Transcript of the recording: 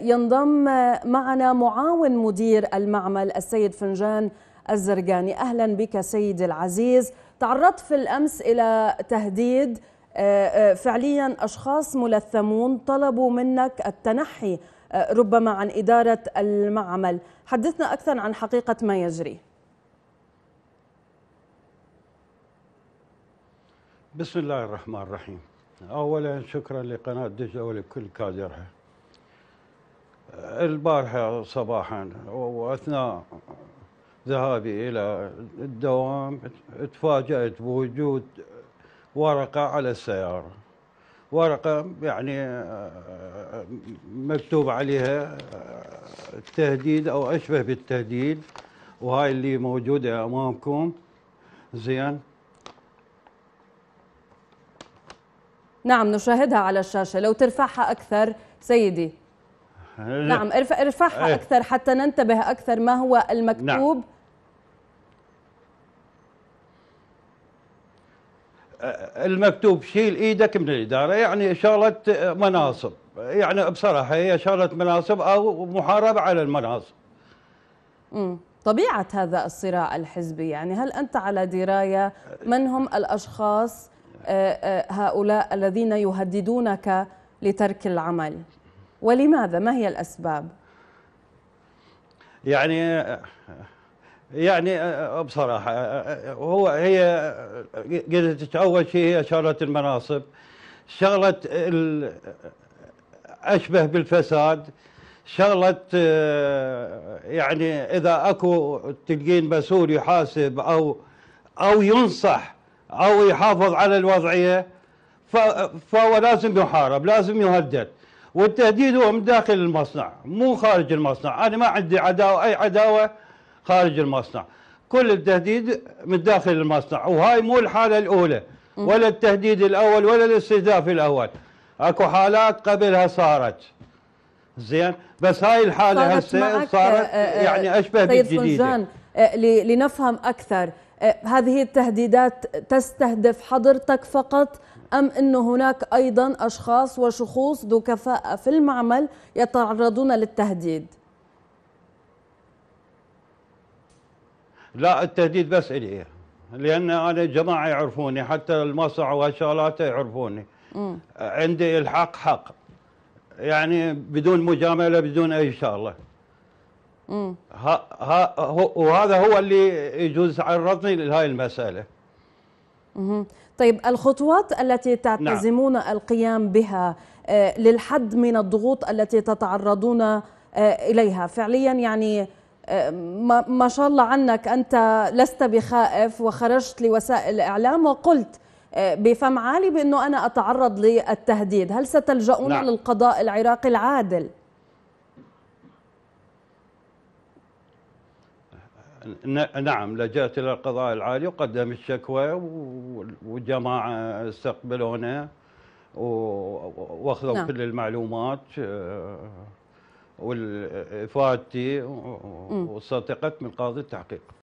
ينضم معنا معاون مدير المعمل السيد فنجان الزرقاني أهلا بك سيد العزيز تعرضت في الأمس إلى تهديد آه، آه، فعليا أشخاص ملثمون طلبوا منك التنحي آه، ربما عن إدارة المعمل حدثنا أكثر عن حقيقة ما يجري بسم الله الرحمن الرحيم أولا شكرا لقناة دجلة ولكل كادرها البارحة صباحا وأثناء ذهابي إلى الدوام تفاجأت بوجود ورقة على السيارة ورقة يعني مكتوب عليها التهديد أو أشبه بالتهديد وهاي اللي موجودة أمامكم زين نعم نشاهدها على الشاشة لو ترفعها أكثر سيدي إيه. نعم ارفع ارفعها إيه. اكثر حتى ننتبه اكثر ما هو المكتوب نعم. المكتوب شيل ايدك من الاداره يعني اشاره مناصب يعني بصراحه هي اشاره مناصب او محاربه على المناصب امم طبيعه هذا الصراع الحزبي يعني هل انت على درايه من هم الاشخاص هؤلاء الذين يهددونك لترك العمل ولماذا ما هي الأسباب يعني يعني بصراحة هو هي قلت أول شيء هي شغلة المناصب شغلة أشبه بالفساد شغلة يعني إذا أكو تلقين مسؤول يحاسب أو أو ينصح أو يحافظ على الوضعية فهو لازم يحارب لازم يهدد والتهديد هو من داخل المصنع مو خارج المصنع أنا ما عندي عداوة أي عداوة خارج المصنع كل التهديد من داخل المصنع وهاي مو الحالة الأولى ولا التهديد الأول ولا الاستهداف الأول اكو حالات قبلها صارت زين بس هاي الحاله هسه صارت آه، آه، يعني اشبه بالجديده آه، لنفهم أكثر آه، هذه التهديدات تستهدف حضرتك فقط أم أن هناك أيضا أشخاص وشخوص ذو كفاءة في المعمل يتعرضون للتهديد لا التهديد بس إلي لأن أنا جماعة يعرفوني حتى المصع وهالشغلات يعرفوني م. عندي الحق حق يعني بدون مجاملة بدون أي شغلة ها ها هو وهذا هو اللي يجوز عرضني لهذه المساله طيب الخطوات التي تعتزمون نعم. القيام بها آه، للحد من الضغوط التي تتعرضون آه، اليها فعليا يعني آه، ما شاء الله عنك انت لست بخائف وخرجت لوسائل الاعلام وقلت بفم عالي بانه انا اتعرض للتهديد هل ستلجؤون نعم. للقضاء العراقي العادل نعم لجأت إلى القضاء العالي وقدم الشكوى وجماعة استقبلونا واخذوا نعم. كل المعلومات آه، وافادتي وصدقت من قاضي التحقيق